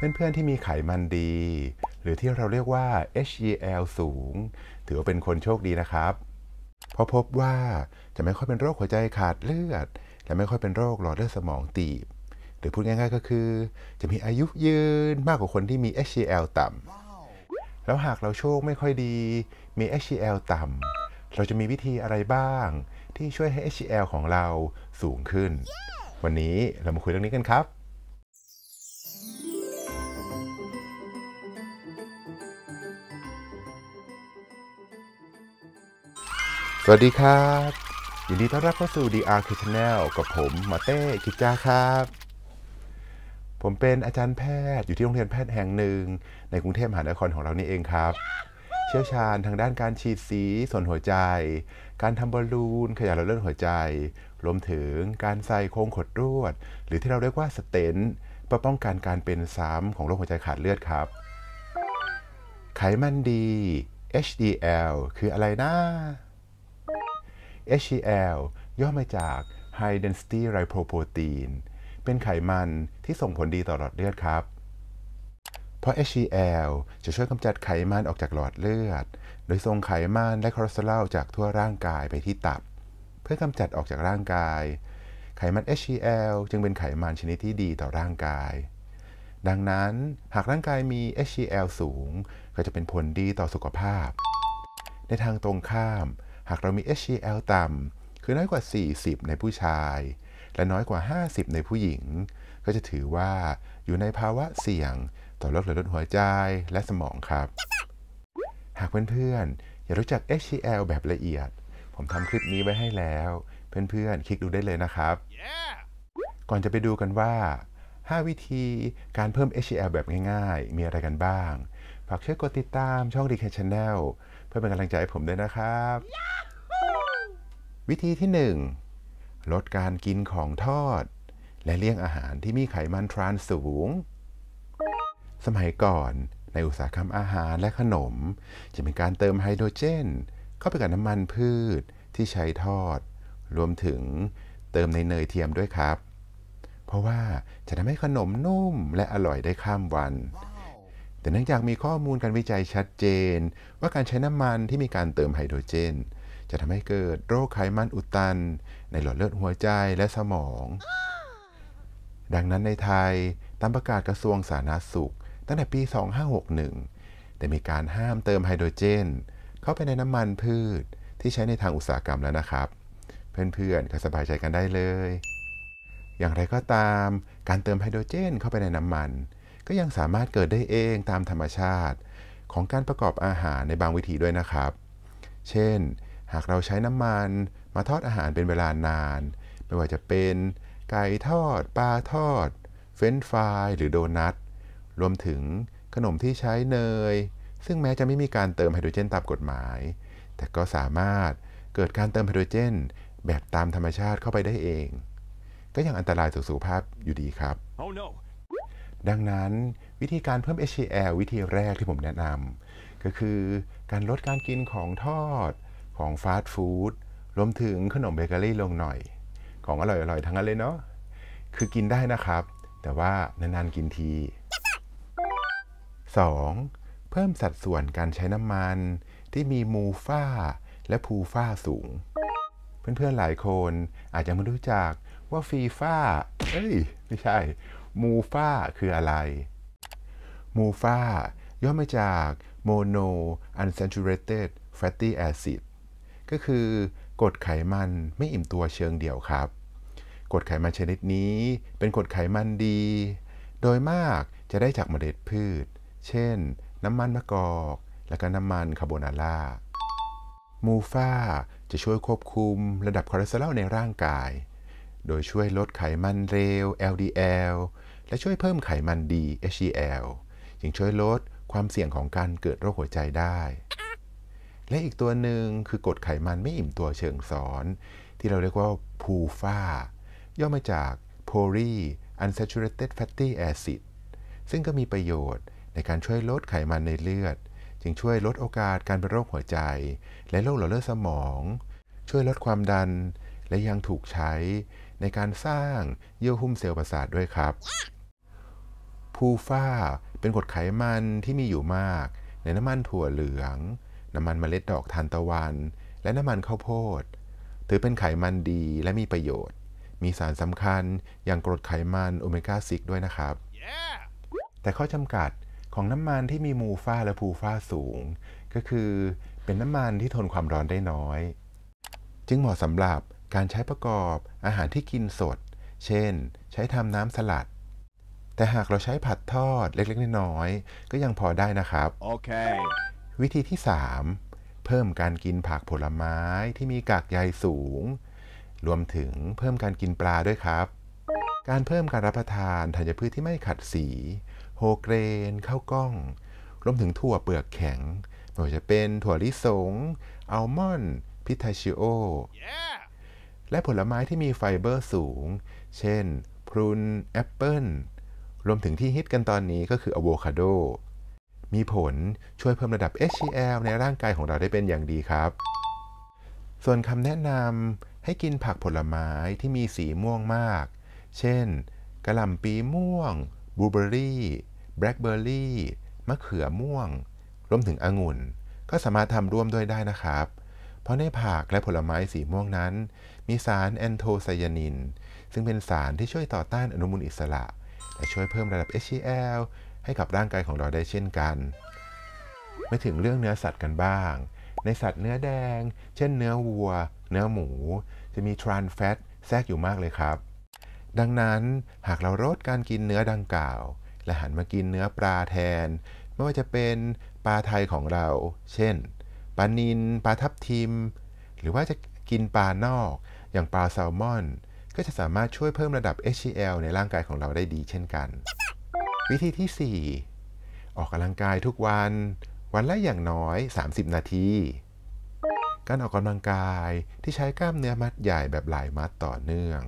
เพื่อนๆที่มีไขมันดีหรือที่เราเรียกว่า h e l สูง ถือว่าเป็นคนโชคดีนะครับ เพราะพบว่าจะไม่ค่อยเป็นโรคหัวใจขาดเลือด และไม่ค่อยเป็นโรคหลอดเลือดสมองตีบหรือพูดง่ายๆก็คือ จะมีอายุยืนมากกว่าคนที่มี h e l ต่ำแล้วหากเราโชคไม่ค่อยดีมี h e l ต่ำเราจะมีวิธีอะไรบ้างที่ช่วยให้ h e l ของเราสูงขึ้น วันนี้เรามาคุยเรื่องนี้กันครับวัสดีครับยินดีต้อนรับเข้าสู่ DR k Channel กับผมมาเต้กิจจาครับ ผมเป็นอาจารย์แพทย์อยู่ที่โรงเรียนแพทย์แห่งหนึ่ง ในกรุงเทพมหานครของเรานี่เองครับ เชี่ยวชาญทางด้านการฉีดสีส่วนหัวใจ การทำบอลลูนขยายหลอดเลือดหัวใจ รวมถึงการใส่โครงขดรวด หรือที่เราเรียกว่าสเตนเพื่อป้องกันการเป็นซ้ำของโรคหัวใจขาดเลือดครับ ไขมันดี HDL คืออะไรนะ h d l ย่อมาจาก High Density Lipoprotein เป็นไขมันที่ส่งผลดีต่อหลอดเลือดครับ เพราะ h d l จะช่วยกำจัดไขมันออกจากหลอดเลือดโดยส่งไขมัน และคอเลสเตอรอลจากทั่วร่างกายไปที่ตับ เพื่อกำจัดออกจากร่างกาย ไขมัน h d l จึงเป็นไขมันชนิดที่ดีต่อร่างกาย ดังนั้นหากร่างกายมี h d l สูง ก็จะเป็นผลดีต่อสุขภาพ ในทางตรงข้ามหากเรามี HCL ต่ำ คือน้อยกว่า 40 ในผู้ชาย และน้อยกว่า 50 ในผู้หญิง ก็จะถือว่าอยู่ในภาวะเสี่ยง ต่อโรคหลอดเลือดหัวใจและสมองครับ หากเพื่อนๆ อยากรู้จัก HCL แบบละเอียด ผมทำคลิปนี้ไว้ให้แล้ว เพื่อนๆ คลิกดูได้เลยนะครับ yeah. ก่อนจะไปดูกันว่า 5 วิธีการเพิ่ม HCL แบบง่ายๆ มีอะไรกันบ้าง ฝากช่วยกดติดตามช่อง d k Channel เพื่อเป็นกำลังใจให้ผมด้วยนะครับ วิธีที่ 1 ลดการกินของทอด และเลี่ยงอาหารที่มีไขมันทรานสูง สมัยก่อนในอุตสาหกรรมอาหารและขนม จะเป็นการเติมไฮโดรเจน เข้าไปกับน้ำมันพืชที่ใช้ทอด รวมถึงเติมในเนยเทียมด้วยครับ เพราะว่าจะทำให้ขนมนุ่มและอร่อยได้ข้ามวัน wow. แต่เนื่องจากมีข้อมูลการวิจัยชัดเจน ว่าการใช้น้ำมันที่มีการเติมไฮโดรเจน จะทำให้เกิดโรคไขมันอุดตัน ในหลอดเลือดหัวใจและสมอง ดังนั้นในไทยตามประกาศกระทรวงสาธารณสุข ตั้งแต่ปี 2561แต่มีการห้ามเติมไฮโดรเจน เข้าไปในน้ำมันพืชที่ใช้ในทางอุตสาหกรรมแล้วนะครับ เพื่อนๆก็สบายใจกันได้เลย อย่างไรก็ตาม การเติมไฮโดรเจนเข้าไปในน้ำมันก็ยังสามารถเกิดได้เองตามธรรมชาติ ของการประกอบอาหารในบางวิธีด้วยนะครับ เช่น หากเราใช้น้ำมันมาทอดอาหารเป็นเวลานาน ไม่ว่าจะเป็นไก่ทอด ปลาทอดเฟรนฟรายหรือโดนัท รวมถึงขนมที่ใช้เนย ซึ่งแม้จะไม่มีการเติมไฮโดรเจนตามกฎหมาย แต่ก็สามารถเกิดการเติมไฮโดรเจน แบบตามธรรมชาติเข้าไปได้เอง ก็ยังอันตรายสุขภาพอยู่ดีครับ oh, no. ดังนั้นวิธีการเพิ่ม HCl วิธีแรกที่ผมแนะนำก็คือการลดการกินของทอด ของฟาสต์ฟู้ดรวมถึงขนมเบเกอรี่ลงหน่อย ของอร่อยๆทั้งนั้นเลยเนาะคือกินได้นะครับ แต่ว่านานๆกินที 2. เพิ่มสัดส่วนการใช้น้ำมัน ที่มีมูฟ้าและพูฟ้าสูง เพื่อนๆหลายคนอาจจะไม่รู้จักว่าฟีฟ้า เอ้ย ไม่ใช่มูฟ้าคืออะไร มูฟ่าย่อมาจาก mono unsaturated fatty acid ก็คือกรดไขมันไม่อิ่มตัวเชิงเดี่ยวครับ กรดไขมันชนิดนี้เป็นกรดไขมันดี โดยมากจะได้จากเมล็ดพืช เช่น น้ำมันมะกอกและก็น้ำมันคาโบนาร่า มูฟ้าจะช่วยควบคุมระดับคอเลสเตอรอลในร่างกายโดยช่วยลดไขมันเร็ว LDL และช่วยเพิ่มไขมันดี HDL ยังช่วยลดความเสี่ยงของการเกิดโรคหัวใจได้ และอีกตัวหนึ่งคือกรดไขมันไม่อิ่มตัวเชิงซ้อน ที่เราเรียกว่าพูฟ้าย่อมาจาก poly unsaturated fatty acid ซึ่งก็มีประโยชน์ในการช่วยลดไขมันในเลือด จึงช่วยลดโอกาสการเป็นโรคหัวใจ และโรคหลอดเลือดสมอง ช่วยลดความดัน และยังถูกใช้ในการสร้างเยื่อหุ้มเซลล์ประสาทด้วยครับพูฟ้าเป็นกรดไขมันที่มีอยู่มาก ในน้ำมันถั่วเหลือง น้ำมันเมล็ดดอกทานตะวัน และน้ำมันข้าวโพด ถือเป็นไขมันดีและมีประโยชน์ มีสารสำคัญอย่างกรดไขมันโอเมก้า6ด้วยนะครับ yeah. แต่ข้อจำกัดของน้ำมันที่มีมูฟ้าและพูฟ้าสูง ก็คือเป็นน้ำมันที่ทนความร้อนได้น้อย จึงเหมาะสำหรับการใช้ประกอบอาหารที่กินสด เช่น ใช้ทำน้ำสลัด แต่หากเราใช้ผัดทอดเล็กๆน้อยๆก็ยังพอได้นะครับ โอเค วิธีที่ 3 เพิ่มการกินผักผลไม้ที่มีกากใยสูง รวมถึงเพิ่มการกินปลาด้วยครับ การเพิ่มการรับประทาน ธัญพืชที่ไม่ขัดสี โฮเกรนข้าวกล้อง รวมถึงถั่วเปลือกแข็ง ไม่ว่าจะเป็นถั่วลิสง อัลมอนด์ พิทาชิโอและผลไม้ที่มีไฟเบอร์สูง เช่น พรุนแอปเปิลรวมถึงที่ฮิตกันตอนนี้ก็คืออะโวคาโด มีผลช่วยเพิ่มระดับ HCl ในร่างกายของเราได้เป็นอย่างดีครับ ส่วนคำแนะนำให้กินผักผลไม้ที่มีสีม่วงมาก เช่นกระหล่ำปีม่วง บลูเบอร์รี่ แบล็คเบอรี่ มะเขือม่วง รวมถึงองุ่น ก็สามารถทำร่วมด้วยได้นะครับเพราะในผักและผลไม้สีม่วงนั้น มีสารแอนโทไซยานิน ซึ่งเป็นสารที่ช่วยต่อต้านอนุมูลอิสระ และช่วยเพิ่มระดับ HCl ให้กับร่างกายของเราได้เช่นกัน ไม่ถึงเรื่องเนื้อสัตว์กันบ้าง ในสัตว์เนื้อแดง เช่นเนื้อวัว เนื้อหมู จะมีทรานแฟตแทรกอยู่มากเลยครับ ดังนั้นหากเราลดการกินเนื้อดังกล่าว และหันมากินเนื้อปลาแทน ไม่ว่าจะเป็นปลาไทยของเรา เช่นปลานินปลาทับทิม หรือว่าจะกินปลานอก อย่างปลาแซลมอน ก็จะสามารถช่วยเพิ่มระดับ HCl ในร่างกายของเราได้ดีเช่นกัน วิธีที่ 4 ออกกำลังกายทุกวัน วันละอย่างน้อย 30 นาที การออกกำลังกายที่ใช้กล้ามเนื้อมัดใหญ่แบบหลายมัดต่อเนื่อง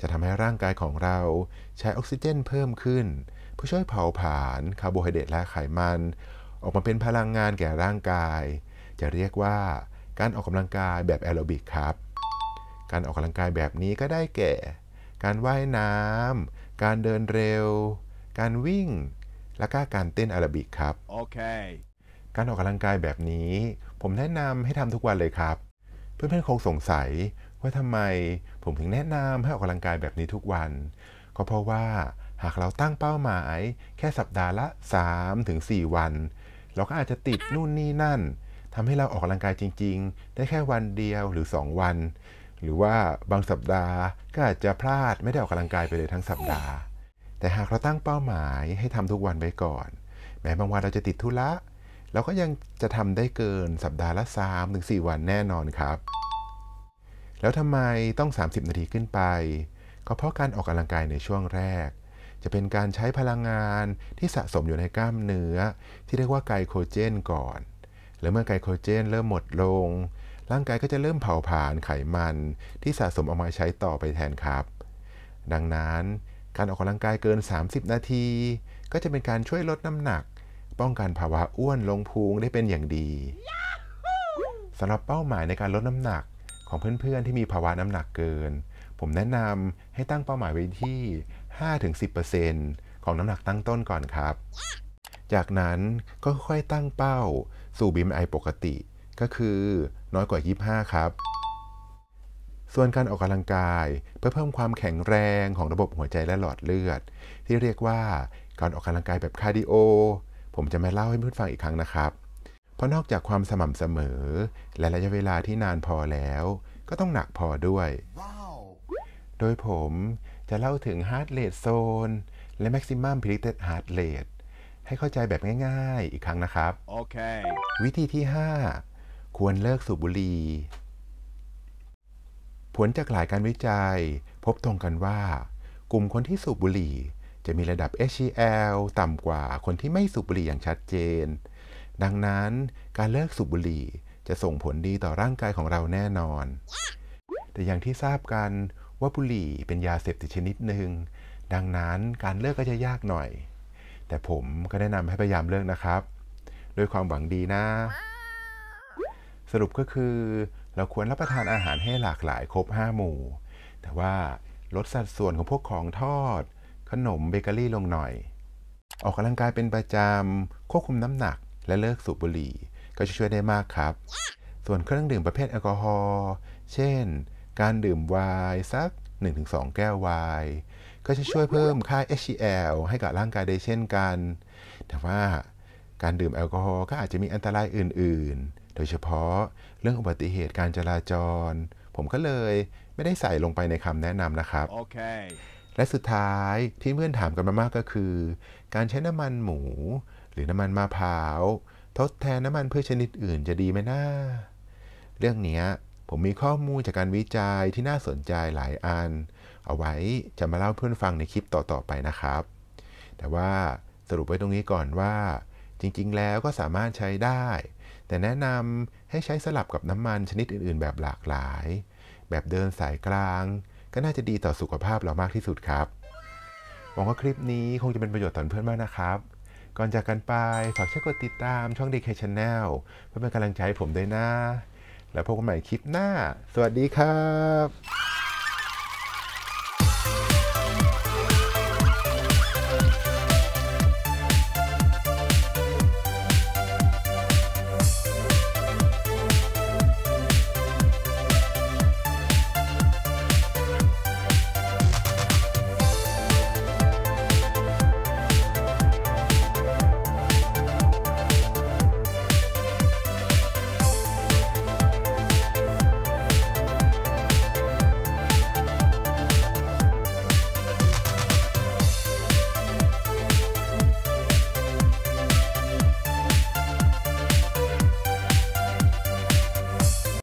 จะทำให้ร่างกายของเราใช้ออกซิเจนเพิ่มขึ้นเพื่อช่วยเผาผลาญคาร์โบไฮเดรตและไขมัน ออกมาเป็นพลังงานแก่ร่างกายจะเรียกว่าการออกกำลังกายแบบแอโรบิกครับ การออกกำลังกายแบบนี้ก็ได้แก่ การว่ายน้ำการเดินเร็ว การวิ่ง และก็การเต้นแอโรบิกครับ โอเค การออกกำลังกายแบบนี้ ผมแนะนำให้ทำทุกวันเลยครับ เพื่อนๆคงสงสัยว่าทำไม ผมถึงแนะนำให้ออกกำลังกายแบบนี้ทุกวัน ก็เพราะว่า หากเราตั้งเป้าหมาย แค่สัปดาห์ละ 3-4 วัน เราก็อาจจะติดนู่นนี่นั่นทำให้เราออกกำลังกายจริง ๆ ได้แค่วันเดียวหรือ 2 วัน หรือว่าบางสัปดาห์ก็อาจจะพลาดไม่ได้ออกกำลังกายไปเลยทั้งสัปดาห์ แต่หากเราตั้งเป้าหมายให้ทำทุกวันไปก่อน แม้บางวันเราจะติดธุระเราก็ยังจะทำได้เกินสัปดาห์ละ3สวันแน่นอนครับ แล้วทำไมต้อง 30 นาทีขึ้นไปก็เพราะการออกกำลังกายในช่วงแรก จะเป็นการใช้พลังงานที่สะสมอยู่ในกล้ามเนื้อ ที่เรียกว่าไกลโคเจนก่อนแล้วเมื่อไกลโคเจนเริ่มหมดลง ร่างกายก็จะเริ่มเผาผลาญไขมัน ที่สะสมเอามาใช้ต่อไปแทนครับ ดังนั้น การออกกำลังกายเกิน 30 นาที ก็จะเป็นการช่วยลดน้ำหนัก ป้องกันภาวะอ้วนลงพุงได้เป็นอย่างดีสำหรับเป้าหมายในการลดน้ำหนัก ของเพื่อนๆที่มีภาวะน้ำหนักเกิน ผมแนะนำให้ตั้งเป้าหมายไว้ที่ 5-10%ของน้ำหนักตั้งต้นก่อนครับ จากนั้นก็ค่อยตั้งเป้าสู่ BMI ปกติ ก็คือน้อยกว่า 25 ครับ ส่วนการออกกำลังกายเพื่อเพิ่มความแข็งแรงของระบบหัวใจและหลอดเลือด ที่เรียกว่าการออกกำลังกายแบบคาร์ดิโอ ผมจะมาเล่าให้เพื่อนฟังอีกครั้งนะครับ เพราะนอกจากความสม่ำเสมอ และระยะเวลาที่นานพอแล้ว ก็ต้องหนักพอด้วย wow. โดยผมจะเล่าถึงฮาร์ดเรทโซนและแม็กซิมัมพิลิเตตฮาร์ดเรทให้เข้าใจแบบง่ายๆ อีกครั้งนะครับโอเควิธีที่ 5 ควรเลิกสูบบุหรี่ ผลจากหลายการวิจัย พบตรงกันว่า กลุ่มคนที่สูบบุหรี่ จะมีระดับ HCl ต่ำกว่าคนที่ไม่สูบบุหรี่อย่างชัดเจน ดังนั้นการเลิกสูบบุหรี่จะส่งผลดีต่อร่างกายของเราแน่นอน แต่อย่างที่ทราบกันว่าบุหรี่เป็นยาเสพติดชนิดหนึ่ง ดังนั้นการเลิกก็จะยากหน่อยแต่ผมก็แนะนำให้พยายามเลิกนะครับด้วยความหวังดีนะ สรุปก็คือ เราควรรับประทานอาหารให้หลากหลายครบ5 หมู่ แต่ว่าลดสัดส่วนของพวกของทอด ขนมเบเกอรี่ลงหน่อย ออกกำลังกายเป็นประจำ ควบคุมน้ำหนัก และเลิกสูบบุหรี่ ก็จะช่วยได้มากครับ ส่วนเครื่องดื่มประเภทแอลกอฮอล์ เช่น การดื่มไวน์สัก 1-2แก้วไวน์ก็จะช่วยเพิ่มค่า HCl ให้กับร่างกายได้เช่นกัน แต่ว่าการดื่มแอลกอฮอล์ก็อาจจะมีอันตรายอื่นๆ โดยเฉพาะเรื่องอุบัติเหตุการจราจร ผมก็เลยไม่ได้ใส่ลงไปในคำแนะนำนะครับ okay. และสุดท้ายที่เพื่อนถามกันมามากก็คือ การใช้น้ำมันหมูหรือน้ำมันมะพร้าวทดแทนน้ำมันพืชชนิดอื่นจะดีไหมนะ้า เรื่องนี้ผมมีข้อมูลจากการวิจัยที่น่าสนใจหลายอันเอาไว้จะมาเล่าเพื่อนฟังในคลิปต่อๆไปนะครับ แต่ว่าสรุปไว้ตรงนี้ก่อนว่า จริงๆแล้วก็สามารถใช้ได้ แต่แนะนำให้ใช้สลับกับน้ำมันชนิดอื่นๆ แบบหลากหลาย แบบเดินสายกลาง ก็น่าจะดีต่อสุขภาพเรามากที่สุดครับ หวังว่าคลิปนี้คงจะเป็นประโยชน์ต่อเพื่อนมากนะครับ ก่อนจากกันไปฝากช่วยกดติดตามช่อง DK Channel เพื่อเป็นกำลังใจให้ผมด้วยนะแล้วพบกันใหม่คลิปหน้า สวัสดีครับ